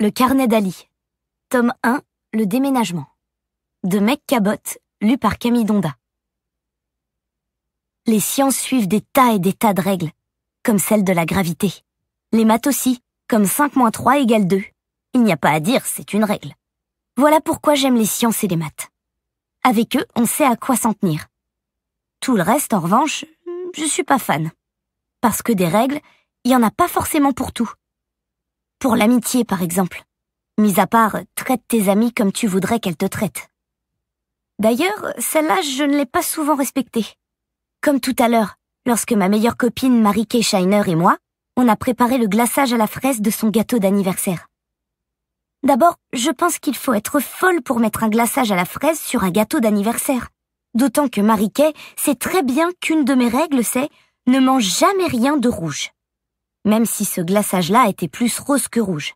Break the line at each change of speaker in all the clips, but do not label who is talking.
Le carnet d'Ali. Tome 1, Le déménagement. De Mec Cabot, lu par Camille Donda. Les sciences suivent des tas et des tas de règles, comme celle de la gravité. Les maths aussi, comme 5 moins 3 égale 2. Il n'y a pas à dire, c'est une règle. Voilà pourquoi j'aime les sciences et les maths. Avec eux, on sait à quoi s'en tenir. Tout le reste, en revanche, je suis pas fan. Parce que des règles, il y en a pas forcément pour tout. Pour l'amitié, par exemple. Mis à part, euh, traite tes amis comme tu voudrais qu'elles te traitent. D'ailleurs, euh, celle-là, je ne l'ai pas souvent respectée. Comme tout à l'heure, lorsque ma meilleure copine Marie Kay Shiner et moi, on a préparé le glaçage à la fraise de son gâteau d'anniversaire. D'abord, je pense qu'il faut être folle pour mettre un glaçage à la fraise sur un gâteau d'anniversaire. D'autant que Marie Kay sait très bien qu'une de mes règles, c'est ne mange jamais rien de rouge même si ce glaçage-là était plus rose que rouge.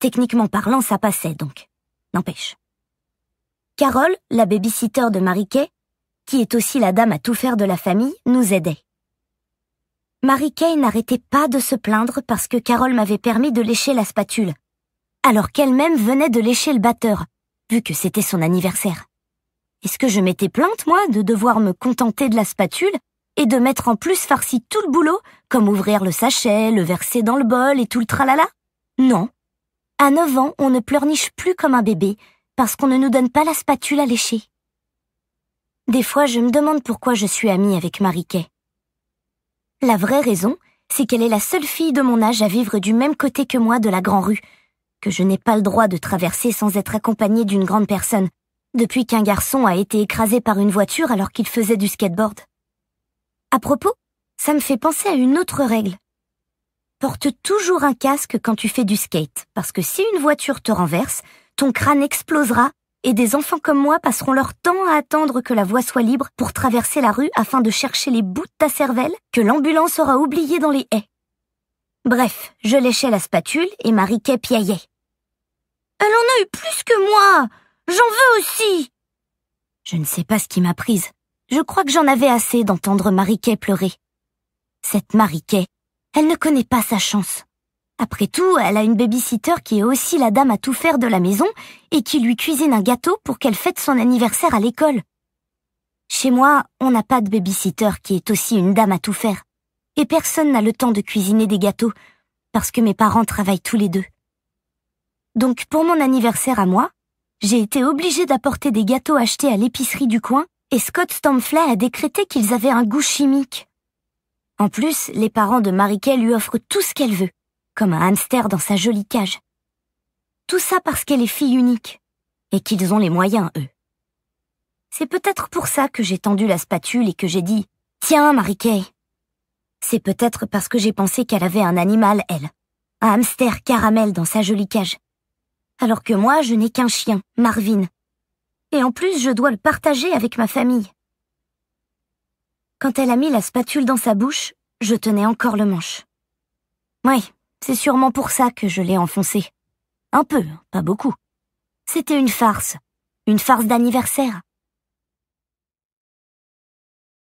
Techniquement parlant, ça passait donc. N'empêche. Carole, la babysitter de Mariquet, qui est aussi la dame à tout faire de la famille, nous aidait. marie n'arrêtait pas de se plaindre parce que Carole m'avait permis de lécher la spatule, alors qu'elle-même venait de lécher le batteur, vu que c'était son anniversaire. Est-ce que je m'étais plainte, moi, de devoir me contenter de la spatule et de mettre en plus farci tout le boulot, comme ouvrir le sachet, le verser dans le bol et tout le tralala Non. À 9 ans, on ne pleurniche plus comme un bébé, parce qu'on ne nous donne pas la spatule à lécher. Des fois, je me demande pourquoi je suis amie avec Mariquet. La vraie raison, c'est qu'elle est la seule fille de mon âge à vivre du même côté que moi de la Grand-Rue, que je n'ai pas le droit de traverser sans être accompagnée d'une grande personne, depuis qu'un garçon a été écrasé par une voiture alors qu'il faisait du skateboard. À propos, ça me fait penser à une autre règle. Porte toujours un casque quand tu fais du skate, parce que si une voiture te renverse, ton crâne explosera et des enfants comme moi passeront leur temps à attendre que la voie soit libre pour traverser la rue afin de chercher les bouts de ta cervelle que l'ambulance aura oublié dans les haies. Bref, je léchais la spatule et Mariquet piaillait. Elle en a eu plus que moi. J'en veux aussi. Je ne sais pas ce qui m'a prise je crois que j'en avais assez d'entendre Mariquet pleurer. Cette Mariquet, elle ne connaît pas sa chance. Après tout, elle a une babysitter qui est aussi la dame à tout faire de la maison et qui lui cuisine un gâteau pour qu'elle fête son anniversaire à l'école. Chez moi, on n'a pas de babysitter qui est aussi une dame à tout faire. Et personne n'a le temps de cuisiner des gâteaux parce que mes parents travaillent tous les deux. Donc pour mon anniversaire à moi, j'ai été obligée d'apporter des gâteaux achetés à l'épicerie du coin et Scott Stamflet a décrété qu'ils avaient un goût chimique. En plus, les parents de Kay lui offrent tout ce qu'elle veut, comme un hamster dans sa jolie cage. Tout ça parce qu'elle est fille unique, et qu'ils ont les moyens, eux. C'est peut-être pour ça que j'ai tendu la spatule et que j'ai dit « Tiens, Kay C'est peut-être parce que j'ai pensé qu'elle avait un animal, elle. Un hamster caramel dans sa jolie cage. Alors que moi, je n'ai qu'un chien, Marvin, et en plus je dois le partager avec ma famille. Quand elle a mis la spatule dans sa bouche, je tenais encore le manche. Oui, c'est sûrement pour ça que je l'ai enfoncé. Un peu, pas beaucoup. C'était une farce. Une farce d'anniversaire.